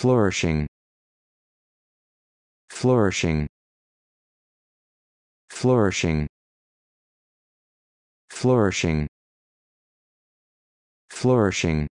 flourishing flourishing flourishing flourishing flourishing